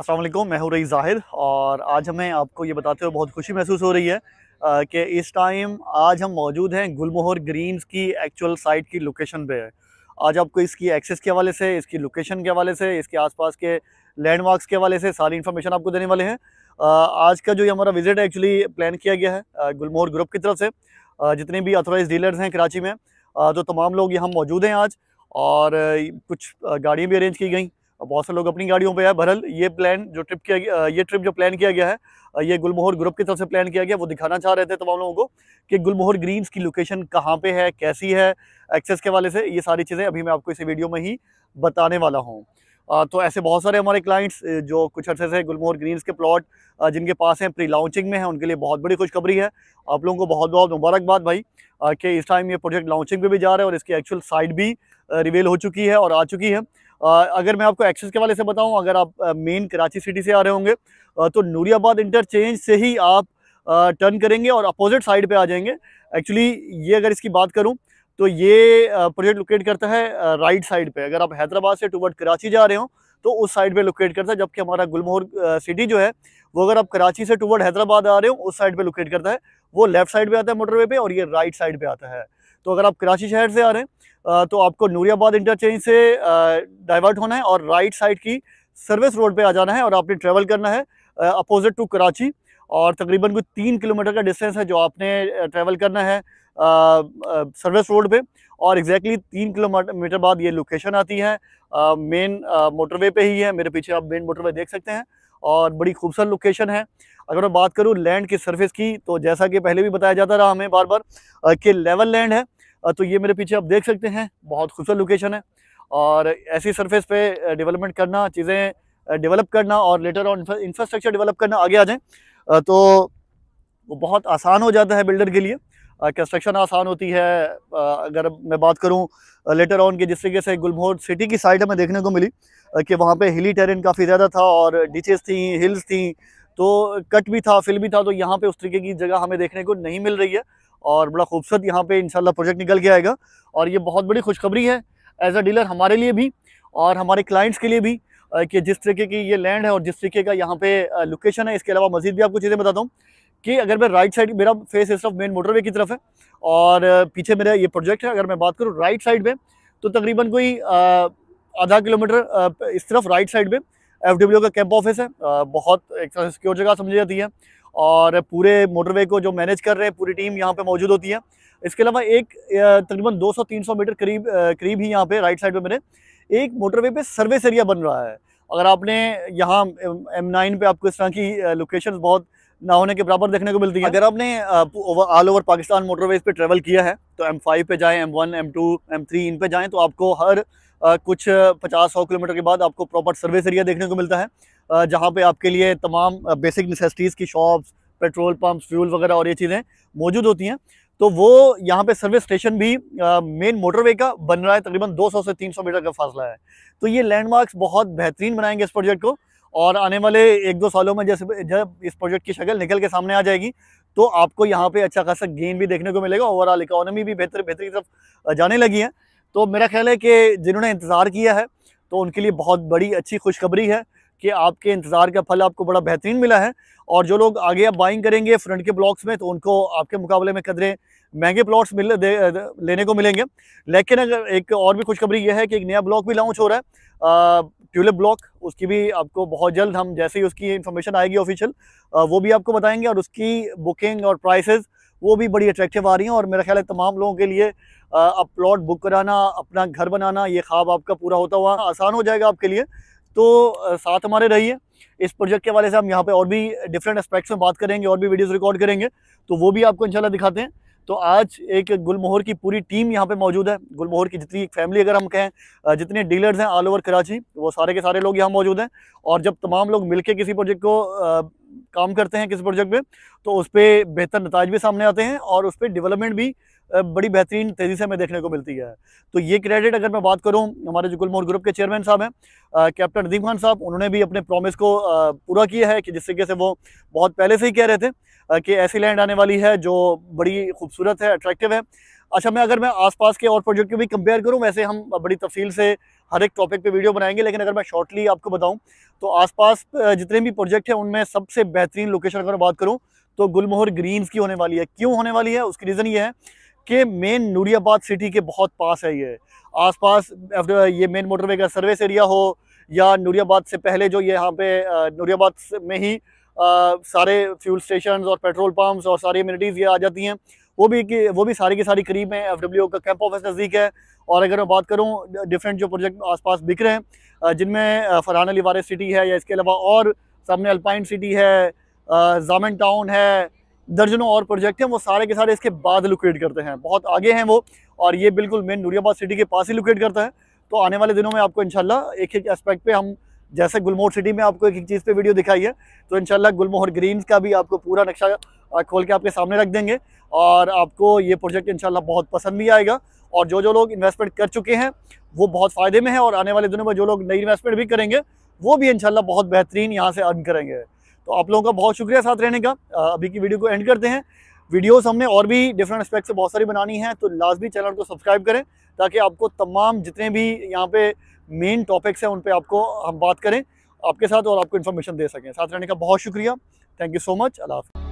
असलम मैं हूँ रही ज़ाहिर और आज हमें आपको ये बताते हुए बहुत खुशी महसूस हो रही है कि इस टाइम आज हम मौजूद हैं गुलमोहर ग्रीन्स की एक्चुअल साइट की लोकेशन पे है आज आपको इसकी एक्सेस के हवाले से इसकी लोकेशन के हवाले से इसके आसपास के लैंडमार्क्स के हवाले से सारी इन्फॉर्मेशन आपको देने वाले हैं आज का जो ये हमारा विज़िट एक्चुअली प्लान किया गया है गुलमोहर ग्रुप की तरफ से जितने भी अथोराइज डीलर्स हैं कराची में तो तमाम लोग यहाँ मौजूद हैं आज और कुछ गाड़ियाँ भी अरेंज की गई और बहुत से लोग अपनी गाड़ियों पे है बहरल ये प्लान जो ट्रिप किया गया ये ट्रिप जो प्लान किया गया है ये गुलमोहर ग्रुप की तरफ से प्लान किया गया वो दिखाना चाह रहे थे तमाम लोगों को कि गुलमोहर ग्रीन्स की लोकेशन कहाँ पे है कैसी है एक्सेस के वाले से ये सारी चीज़ें अभी मैं आपको इसी वीडियो में ही बताने वाला हूँ तो ऐसे बहुत सारे हमारे क्लाइंट्स जो कुछ अर्से से गुलमोहर ग्रीन्स के प्लॉट जिनके पास हैं प्री लॉन्चिंग में हैं उनके लिए बहुत बड़ी खुशखबरी है आप लोगों को बहुत बहुत मुबारकबाद भाई कि इस टाइम ये प्रोजेक्ट लॉन्चिंग पर भी जा रहा है और इसकी एक्चुअल साइट भी रिवील हो चुकी है और आ चुकी है अगर मैं आपको एक्सेस के वाले से बताऊँ अगर आप मेन कराची सिटी से आ रहे होंगे तो नूरियाबाद इंटरचेंज से ही आप टर्न करेंगे और अपोजिट साइड पे आ जाएंगे एक्चुअली ये अगर इसकी बात करूं तो ये प्रोजेक्ट लोकेट करता है राइट साइड पे अगर आप हैदराबाद से टूवर्ड कराची जा रहे हो तो उस साइड पे लोकेट करता है जबकि हमारा गुलमोहर सिटी जो है वो अगर आप कराची से टूवर्ड हैदराबाद आ रहे हो उस साइड पे लोकेट करता है वो लेफ्ट साइड पे आता है मोटरवे पे और ये राइट साइड पे आता है तो अगर आप कराची शहर से आ रहे हैं तो आपको नूरियाबाद इंटरचेंज से डाइवर्ट होना है और राइट साइड की सर्विस रोड पे आ जाना है और आपने ट्रैवल करना है अपोजिट टू कराची और तकरीबन कोई तीन किलोमीटर का डिस्टेंस है जो आपने ट्रैवल करना है सर्विस रोड पे और एग्जैक्टली exactly तीन किलोमीटर बाद ये लोकेशन आती है मेन मोटरवे पे ही है मेरे पीछे आप मेन मोटरवे देख सकते हैं और बड़ी खूबसूरत लोकेशन है अगर मैं बात करूँ लैंड की सरफेस की तो जैसा कि पहले भी बताया जाता रहा हमें बार बार कि लेवल लैंड है तो ये मेरे पीछे आप देख सकते हैं बहुत खूबसूरत लोकेशन है और ऐसी सरफेस पे डेवलपमेंट करना चीज़ें डेवलप करना और लेटर ऑन इंफ्रास्ट्रक्चर डेवलप करना आगे आ जाएँ तो वो बहुत आसान हो जाता है बिल्डर के लिए कंस्ट्रक्शन आसान होती है अगर मैं बात करूँ लेटर ऑन की जिस तरीके से गुलमोहर सिटी की साइड हमें देखने को मिली कि वहाँ पर हिली टेरिन काफ़ी ज़्यादा था और डिचेस थी हिल्स थी तो कट भी था फिल भी था तो यहाँ पे उस तरीके की जगह हमें देखने को नहीं मिल रही है और बड़ा खूबसूरत यहाँ पे इंशाल्लाह प्रोजेक्ट निकल के आएगा और ये बहुत बड़ी खुशखबरी है एज अ डीलर हमारे लिए भी और हमारे क्लाइंट्स के लिए भी कि जिस तरीके की ये लैंड है और जिस तरीके का यहाँ पे लोकेशन है इसके अलावा मजीद भी आपको चीज़ें बताता हूँ कि अगर मैं राइट साइड मेरा फेस इस तरफ मेन मोटरवे की तरफ है और पीछे मेरा ये प्रोजेक्ट है अगर मैं बात करूँ राइट साइड में तो तकरीबन कोई आधा किलोमीटर इस तरफ राइट साइड में एफ का कैंप ऑफिस है बहुत एक सिक्योर जगह समझी जाती है और पूरे मोटरवे को जो मैनेज कर रहे हैं पूरी टीम यहाँ पे मौजूद होती है इसके अलावा एक तकरीबन 200-300 मीटर करीब करीब ही यहाँ पे राइट साइड पे मेरे एक मोटरवे पे सर्विस एरिया बन रहा है अगर आपने यहाँ एम नाइन पे आपको इस तरह की लोकेशन बहुत ना होने के बराबर देखने को मिलती है अगर आपने ऑल ओवर पाकिस्तान मोटरवेज पे ट्रेवल किया है तो एम फाइव पे जाएँ M one M two M three इन पे जाएँ तो आपको हर कुछ पचास सौ किलोमीटर के बाद आपको प्रॉपर सर्विस एरिया देखने को मिलता है जहाँ पर आपके लिए तमाम बेसिक नेसेसिटीज़ की शॉप्स पेट्रोल पम्प फ्यूल वगैरह और ये चीज़ें मौजूद होती हैं तो वो यहाँ पे सर्विस स्टेशन भी मेन मोटरवे का बन रहा है तकरीबन 200 से 300 मीटर का फासला है तो ये लैंडमार्क्स बहुत बेहतरीन बनाएंगे इस प्रोजेक्ट को और आने वाले एक दो सालों में जैसे जब इस प्रोजेक्ट की शक्ल निकल के सामने आ जाएगी तो आपको यहाँ पे अच्छा खासा गेन भी देखने को मिलेगा ओवरऑल इकोनॉमी भी बेहतर बेहतरीन तरफ जाने लगी है तो मेरा ख्याल है कि जिन्होंने इंतज़ार किया है तो उनके लिए बहुत बड़ी अच्छी खुशखबरी है कि आपके इंतज़ार का फल आपको बड़ा बेहतरीन मिला है और जो लोग आगे आप बाइंग करेंगे फ्रंट के ब्लॉक्स में तो उनको आपके मुकाबले में कदरें महंगे प्लॉट्स मिल लेने को मिलेंगे लेकिन अगर एक और भी खुशखबरी यह है कि एक नया ब्लॉक भी लॉन्च हो रहा है ट्यूलिप ब्लॉक उसकी भी आपको बहुत जल्द हम जैसे ही उसकी इन्फॉर्मेशन आएगी ऑफिशियल वो भी आपको बताएंगे और उसकी बुकिंग और प्राइसेस वो भी बड़ी अट्रैक्टिव आ रही हैं और मेरा ख्याल है तमाम लोगों के लिए अब प्लॉट बुक कराना अपना घर बनाना ये ख्वाब आपका पूरा होता हुआ आसान हो जाएगा आपके लिए तो साथ हमारे रहिए इस प्रोजेक्ट के वाले से हम यहाँ पे और भी डिफरेंट एस्पेक्ट्स में बात करेंगे और भी वीडियोस रिकॉर्ड करेंगे तो वो भी आपको इंशाल्लाह दिखाते हैं तो आज एक गुलमोहर की पूरी टीम यहाँ पे मौजूद है गुलमोहर की जितनी फैमिली अगर हम कहें जितने डीलर्स हैं ऑल ओवर कराची वो सारे के सारे लोग यहाँ मौजूद हैं और जब तमाम लोग मिलके किसी प्रोजेक्ट को आ, काम करते हैं किसी प्रोजेक्ट में तो उस पर बेहतर नतज भी सामने आते हैं और उस पर डेवलपमेंट भी बड़ी बेहतरीन तेज़ी से हमें देखने को मिलती है तो ये क्रेडिट अगर मैं बात करूँ हमारे जो गुलमोर ग्रुप के चेयरमैन साहब हैं कैप्टन नदीम खान साहब उन्होंने भी अपने प्रॉमिस को पूरा किया है कि जिस तरीके से वो बहुत पहले से ही कह रहे थे कि ऐसी लैंड आने वाली है जो बड़ी खूबसूरत है अट्रैक्टिव है अच्छा मैं अगर मैं आसपास के और प्रोजेक्ट को भी कंपेयर करूं वैसे हम बड़ी तफसील से हर एक टॉपिक पे वीडियो बनाएंगे लेकिन अगर मैं शॉर्टली आपको बताऊं तो आसपास जितने भी प्रोजेक्ट हैं उनमें सबसे बेहतरीन लोकेशन अगर बात करूं तो गुलमोहर ग्रीन्स की होने वाली है क्यों होने वाली है उसकी रीज़न ये है के मेन नूरियाबाद सिटी के बहुत पास है ये आसपास ये मेन मोटरवे का सर्विस एरिया हो या नूरियाबाद से पहले जो ये यहाँ पे नूरियाबाद में ही आ, सारे फ्यूल स्टेशन और पेट्रोल पम्प्स और सारी इम्यूनिटीज़ ये आ जाती हैं वो भी वो भी सारी की सारी करीब है एफ डब्ल्यू का कैंप ऑफिस नज़दीक है और अगर मैं बात करूँ डिफरेंट जो प्रोजेक्ट आसपास बिक रहे हैं जिनमें फरहान अली वारे सिटी है या इसके अलावा और सामने अल्पाइन सिटी है जामन टाउन है दर्जनों और प्रोजेक्ट हैं वो सारे के सारे इसके बाद लोकेट करते हैं बहुत आगे हैं वो और ये बिल्कुल मेन नूरियाबाद सिटी के पास ही लोकेट करता है तो आने वाले दिनों में आपको इनशाला एक एक एस्पेक्ट पे हम जैसे गुलमोहर सिटी में आपको एक एक चीज़ पे वीडियो दिखाई है तो इनशाला गुलमोहर ग्रीन का भी आपको पूरा नक्शा खोल के आपके सामने रख देंगे और आपको ये प्रोजेक्ट इनशाला बहुत पसंद भी आएगा और जो जो लोग इन्वेस्टमेंट कर चुके हैं वो बहुत फ़ायदे में है और आने वाले दिनों में जो लोग नई इन्वेस्टमेंट भी करेंगे वो भी इनशाला बहुत बेहतरीन यहाँ से अर्न करेंगे तो आप लोगों का बहुत शुक्रिया साथ रहने का अभी की वीडियो को एंड करते हैं वीडियोस हमने और भी डिफरेंट एस्पेक्ट से बहुत सारी बनानी है तो लाजमी चैनल को सब्सक्राइब करें ताकि आपको तमाम जितने भी यहाँ पे मेन टॉपिक्स हैं उन पर आपको हम बात करें आपके साथ और आपको इन्फॉर्मेशन दे सकें साथ रहने का बहुत शुक्रिया thank you so much Allah